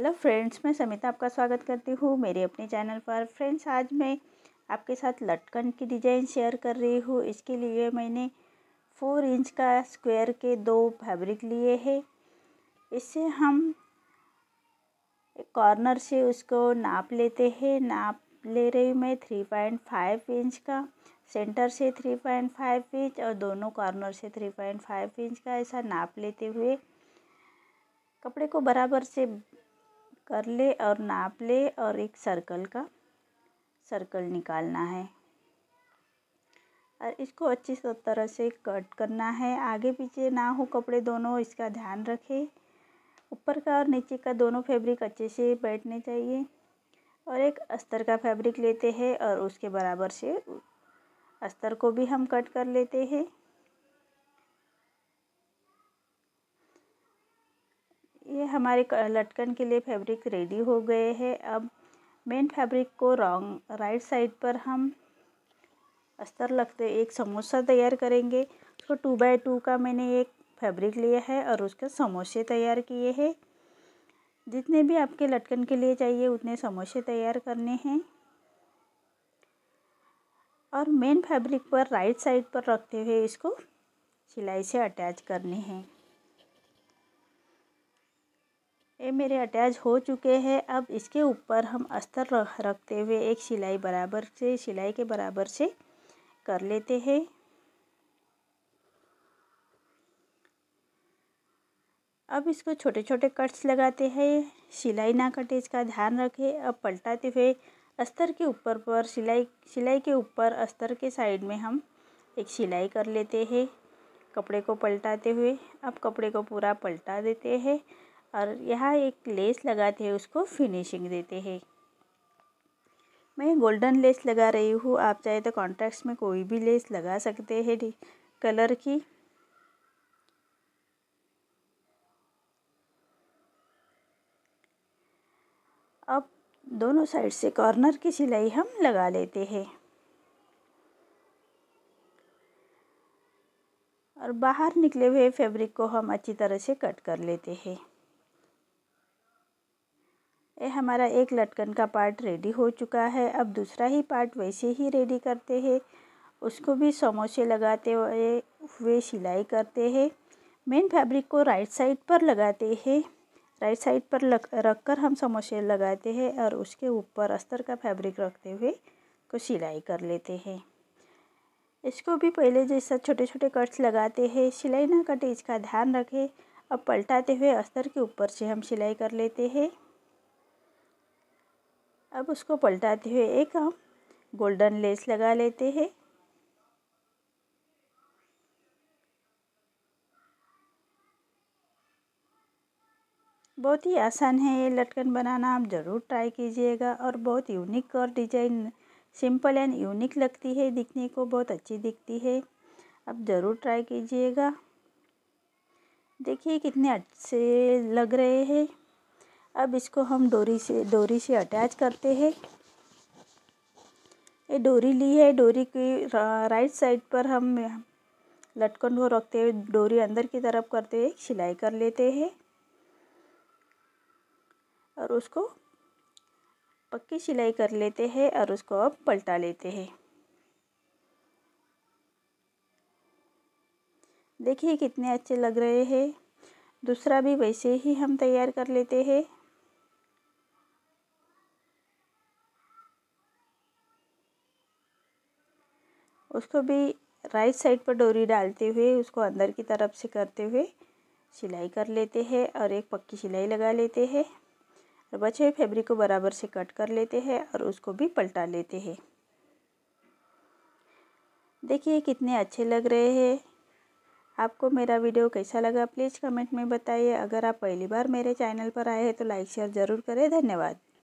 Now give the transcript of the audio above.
hello friends मैं समिता आपका स्वागत करती हूँ मेरे अपने चैनल पर फ्रेंड्स आज मैं आपके साथ लटकन की डिज़ाइन शेयर कर रही हूँ इसके लिए मैंने फोर इंच का स्क्वायर के दो फैब्रिक लिए हैं इससे हम कॉर्नर से उसको नाप लेते हैं नाप ले रही हूँ मैं थ्री पॉइंट फाइव इंच का सेंटर से थ्री पॉइंट फाइव इंच और दोनों कॉर्नर से थ्री पॉइंट फाइव इंच का ऐसा नाप लेते हुए कपड़े को बराबर से कर ले और नाप ले और एक सर्कल का सर्कल निकालना है और इसको अच्छी तरह से कट करना है आगे पीछे ना हो कपड़े दोनों इसका ध्यान रखें ऊपर का और नीचे का दोनों फैब्रिक अच्छे से बैठने चाहिए और एक अस्तर का फैब्रिक लेते हैं और उसके बराबर से अस्तर को भी हम कट कर लेते हैं ये हमारे लटकन के लिए फैब्रिक रेडी हो गए हैं अब मेन फैब्रिक को रॉन्ग राइट साइड पर हम अस्तर लगते एक समोसा तैयार करेंगे उसको टू बाय टू का मैंने एक फैब्रिक लिया है और उसके समोसे तैयार किए हैं जितने भी आपके लटकन के लिए चाहिए उतने समोसे तैयार करने हैं और मेन फैब्रिक पर राइट साइड पर रखते हुए इसको सिलाई से अटैच करने हैं मेरे अटैच हो चुके हैं अब इसके ऊपर हम अस्तर रख रखते हुए एक सिलाई बराबर से सिलाई के बराबर से कर लेते हैं अब इसको छोटे छोटे कट्स लगाते हैं सिलाई ना कटे इसका ध्यान रखें अब पलटाते हुए अस्तर के ऊपर पर सिलाई सिलाई के ऊपर अस्तर के साइड में हम एक सिलाई कर लेते हैं कपड़े को पलटाते हुए अब कपड़े को पूरा पलटा देते हैं और यहाँ एक लेस लगाते हैं उसको फिनिशिंग देते हैं मैं गोल्डन लेस लगा रही हूँ आप चाहे तो कॉन्ट्रास्ट में कोई भी लेस लगा सकते हैं कलर की अब दोनों साइड से कॉर्नर की सिलाई हम लगा लेते हैं और बाहर निकले हुए फैब्रिक को हम अच्छी तरह से कट कर लेते हैं हमारा एक लटकन का पार्ट रेडी हो चुका है अब दूसरा ही पार्ट वैसे ही रेडी करते हैं उसको भी समोसे लगाते हुए हुए सिलाई करते हैं मेन फैब्रिक को राइट साइड पर लगाते हैं राइट साइड पर लग रख कर हम समोसे लगाते हैं और उसके ऊपर अस्तर का फैब्रिक रखते हुए को सिलाई कर लेते हैं इसको भी पहले जैसा छोटे छोटे कट्स लगाते हैं सिलाई ना कटे इसका ध्यान रखें अब पलटाते हुए अस्तर के ऊपर से हम सिलाई कर लेते हैं अब उसको पलटाते हुए एक हम गोल्डन लेस लगा लेते हैं बहुत ही आसान है ये लटकन बनाना आप ज़रूर ट्राई कीजिएगा और बहुत यूनिक और डिजाइन सिंपल एंड यूनिक लगती है दिखने को बहुत अच्छी दिखती है आप ज़रूर ट्राई कीजिएगा देखिए कितने अच्छे लग रहे हैं अब इसको हम डोरी से डोरी से अटैच करते हैं ये डोरी ली है डोरी की राइट साइड पर हम लटकन को रखते हुए डोरी अंदर की तरफ करते हुए सिलाई कर लेते हैं और उसको पक्की सिलाई कर लेते हैं और उसको अब पलटा लेते हैं देखिए कितने अच्छे लग रहे हैं दूसरा भी वैसे ही हम तैयार कर लेते हैं उसको भी राइट साइड पर डोरी डालते हुए उसको अंदर की तरफ से करते हुए सिलाई कर लेते हैं और एक पक्की सिलाई लगा लेते हैं और बचे हुए फैब्रिक को बराबर से कट कर लेते हैं और उसको भी पलटा लेते हैं देखिए कितने अच्छे लग रहे हैं आपको मेरा वीडियो कैसा लगा प्लीज़ कमेंट में बताइए अगर आप पहली बार मेरे चैनल पर आए हैं तो लाइक शेयर ज़रूर करें धन्यवाद